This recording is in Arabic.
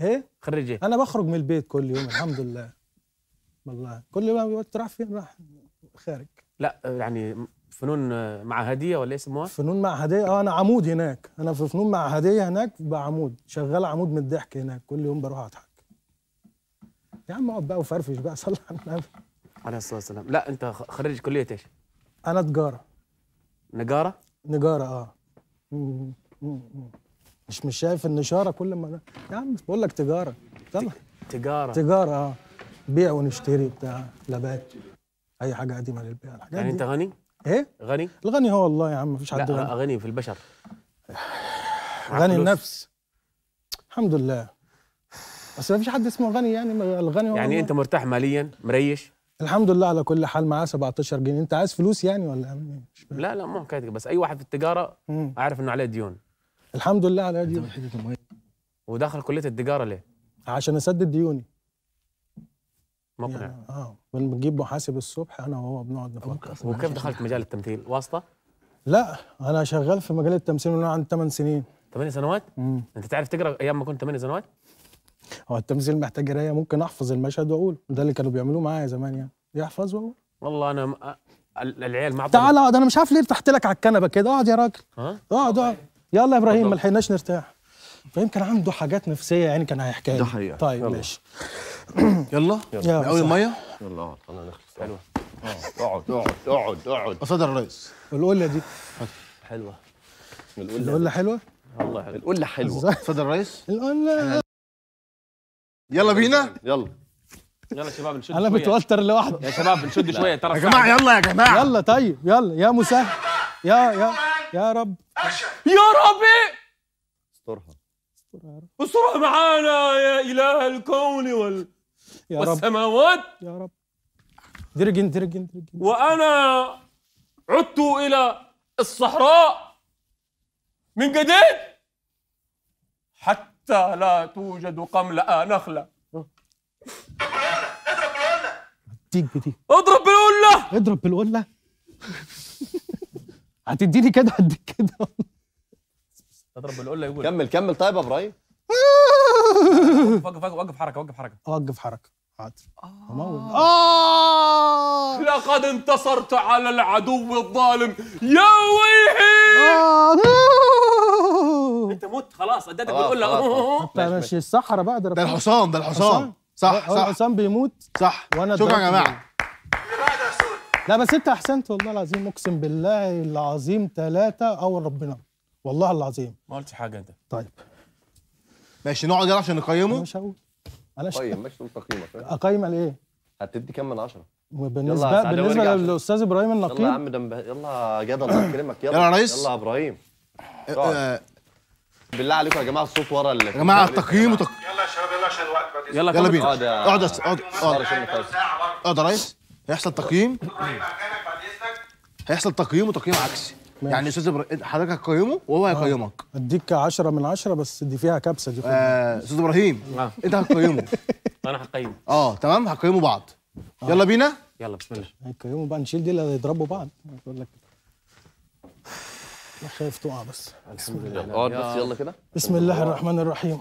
ايه خريج ايه انا بخرج من البيت كل يوم الحمد لله والله كل يوم تروح فين راح خارج لا يعني فنون معهديه ولا ايه اسمها؟ فنون معهديه اه انا عمود هناك انا في فنون معهديه هناك بعمود شغال عمود من الضحك هناك كل يوم بروح اضحك يا عم اقعد بقى وفرفش بقى صلى على النبي عليه الصلاه والسلام لا انت خريج كليه ايش؟ انا تجاره نجاره؟ نجاره اه مش مش شايف النشاره كل ما يا عم بقول لك تجاره يلا تجاره تجاره اه بيع ونشتري بتاع لبات اي حاجه قديمه للبيع الحاجات يعني دي. انت غني؟ ايه؟ غني؟ الغني هو الله يا عم مفيش حد لا غني غني في البشر غني النفس الحمد لله بس مفيش حد اسمه غني يعني الغني هو يعني الله. انت مرتاح ماليا مريش؟ الحمد لله على كل حال معاه 17 جنيه انت عايز فلوس يعني ولا إيه؟ لا لا مو حكايتك بس اي واحد في التجاره اعرف انه عليه ديون الحمد لله على دي ودخل كليه التجاره ليه؟ عشان اسدد ديوني مقنع يعني اه بنجيب محاسب الصبح انا وهو بنقعد نفكر وكيف دخلت مجال التمثيل؟ واسطه؟ لا انا شغال في مجال التمثيل من عندي 8 سنين 8 سنوات؟ مم. انت تعرف تقرا ايام ما كنت 8 سنوات؟ هو التمثيل محتاج قرايه ممكن احفظ المشهد واقوله ده اللي كانوا بيعملوه معايا زمان يعني يحفظ واقول والله انا م... العيال ما تعال اقعد انا مش عارف ليه ارتحت لك على الكنبه كده اقعد يا راجل اقعد اقعد يلا يا ابراهيم ما لحقناش نرتاح ابراهيم كان عنده حاجات نفسيه يعني كان هيحكيها ده حقيقه طيب يلا. ماشي يلا يلا قوي الميه يلا اقعد خلينا نخلص حلوه آه، اقعد اقعد اقعد اقعد قصاد الريس القله دي حلوه القله حلوه والله حلوه القله حلوه قصاد الريس القله آه. يلا بينا يلا يلا شباب نشد انا بتوتر لوحدي يا شباب نشد شويه ترى يا جماعه يلا يا جماعه يلا طيب يلا يا مسهل يا يا يا رب يا ربي استرها استرها استرها معانا يا اله الكون وال يا والسماوات يا رب درجن درجن درجن وانا عدت الى الصحراء من جديد حتى لا توجد قملأ آه، نخلة اضرب بالقلة اضرب بالقلة اضرب بالقلة هتديني كده هديك كده تضرب بالقله يقول كمل كمل طيب يا ابراهيم وقف وقف حركه وقف حركه وقف حركه حاضر آه. آه. لقد انتصرت على العدو الظالم يا آه. ويحي انت مت خلاص اديتك بالقله له ماشي الصحراء بقى ده الحصان ده الحصان صح صح الحصان بيموت صح وانا شكرا يا جماعه لا بس انت احسنت والله العظيم اقسم بالله العظيم ثلاثه اول ربنا والله العظيم ما قلتش حاجه انت طيب ماشي نقعد يلا عشان نقيمه مش هقول معلش طيب ماشي تقول تقييمك اقيم على ايه؟ هتدي كام من عشره؟ وبالنسبة بالنسبه للاستاذ ابراهيم النقيب يلا يا عم ده يلا جدل اكلمك يلا يلا يا ريس يلا يا ابراهيم أه، أه. بالله عليكم يا جماعه الصوت ورا يا جماعه التقييم يلا يا شباب يلا عشان الوقت يلا يلا بينا اقعد اقعد اقعد اقعد يا ريس هيحصل تقييم هيحصل تقييم وتقييم عكسي ماشي. يعني استاذ إبرا... حضرتك هتقيمه وهو آه، هيقيمك آه. اديك 10 من 10 بس دي فيها كبسه دي آه، استاذ آه. ابراهيم آه. انت هتقيمه انا هقيمه اه تمام هقيمه بعض آه. يلا بينا يلا بسم الله هنقيمه بقى نشيل دي اللي هيضربوا بعض اقول لك خايف تقع بس الحمد لله اقعد بس يلا كده بسم الله الرحمن الرحيم